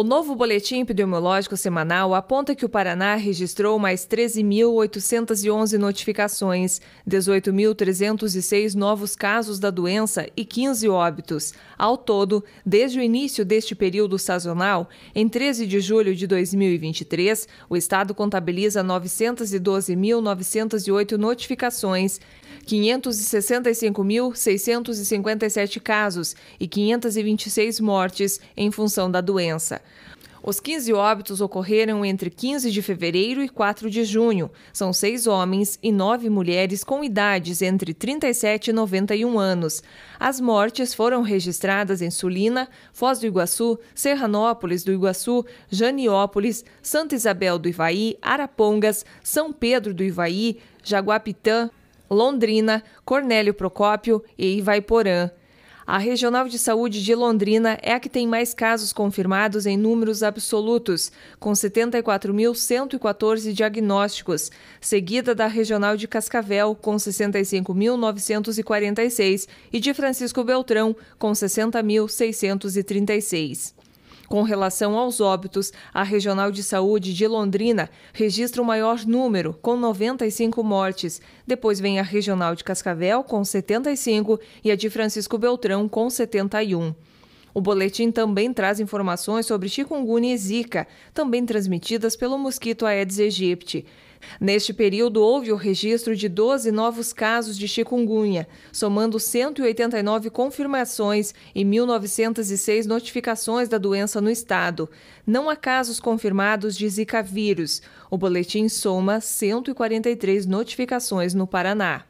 O novo boletim epidemiológico semanal aponta que o Paraná registrou mais 13.811 notificações, 18.306 novos casos da doença e 15 óbitos. Ao todo, desde o início deste período sazonal, em 13 de julho de 2023, o estado contabiliza 912.908 notificações 565.657 casos e 526 mortes em função da doença. Os 15 óbitos ocorreram entre 15 de fevereiro e 4 de junho. São seis homens e nove mulheres com idades entre 37 e 91 anos. As mortes foram registradas em Sulina, Foz do Iguaçu, Serranópolis do Iguaçu, Janiópolis, Santa Isabel do Ivaí, Arapongas, São Pedro do Ivaí, Jaguapitã, Londrina, Cornélio Procópio e Ivaiporã. A Regional de Saúde de Londrina é a que tem mais casos confirmados em números absolutos, com 74.114 diagnósticos, seguida da Regional de Cascavel, com 65.946, e de Francisco Beltrão, com 60.636. Com relação aos óbitos, a Regional de Saúde de Londrina registra o maior número, com 95 mortes. Depois vem a Regional de Cascavel, com 75, e a de Francisco Beltrão, com 71. O boletim também traz informações sobre chikungunya e zika, também transmitidas pelo mosquito Aedes aegypti. Neste período, houve o registro de 12 novos casos de chikungunya, somando 189 confirmações e 1.906 notificações da doença no estado. Não há casos confirmados de Zika vírus. O boletim soma 143 notificações no Paraná.